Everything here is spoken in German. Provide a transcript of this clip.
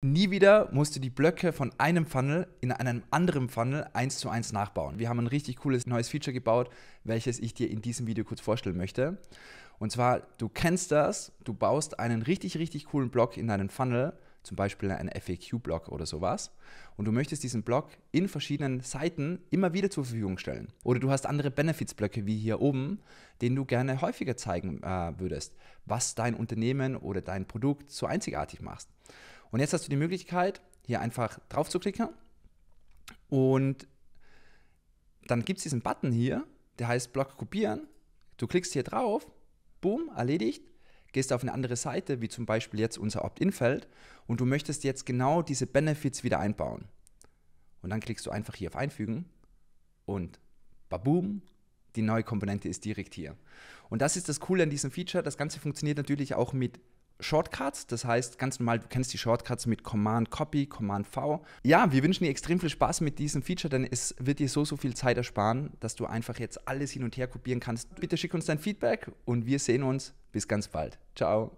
Nie wieder musst du die Blöcke von einem Funnel in einem anderen Funnel eins zu eins nachbauen. Wir haben ein richtig cooles neues Feature gebaut, welches ich dir in diesem Video kurz vorstellen möchte. Und zwar, du kennst das, du baust einen richtig, richtig coolen Block in deinen Funnel, zum Beispiel einen FAQ-Block oder sowas, und du möchtest diesen Block in verschiedenen Seiten immer wieder zur Verfügung stellen. Oder du hast andere Benefits-Blöcke wie hier oben, den du gerne häufiger zeigen äh, würdest, was dein Unternehmen oder dein Produkt so einzigartig macht. Und jetzt hast du die Möglichkeit, hier einfach drauf zu klicken und dann gibt es diesen Button hier, der heißt Block kopieren. Du klickst hier drauf, boom, erledigt, gehst auf eine andere Seite, wie zum Beispiel jetzt unser Opt-in-Feld und du möchtest jetzt genau diese Benefits wieder einbauen. Und dann klickst du einfach hier auf Einfügen und baboom, die neue Komponente ist direkt hier. Und das ist das Coole an diesem Feature. Das Ganze funktioniert natürlich auch mit Shortcuts. Das heißt, ganz normal, du kennst die Shortcuts mit Command Copy, Command V. Ja, wir wünschen dir extrem viel Spaß mit diesem Feature, denn es wird dir so, so viel Zeit ersparen, dass du einfach jetzt alles hin und her kopieren kannst. Bitte schick uns dein Feedback und wir sehen uns. Bis ganz bald. Ciao.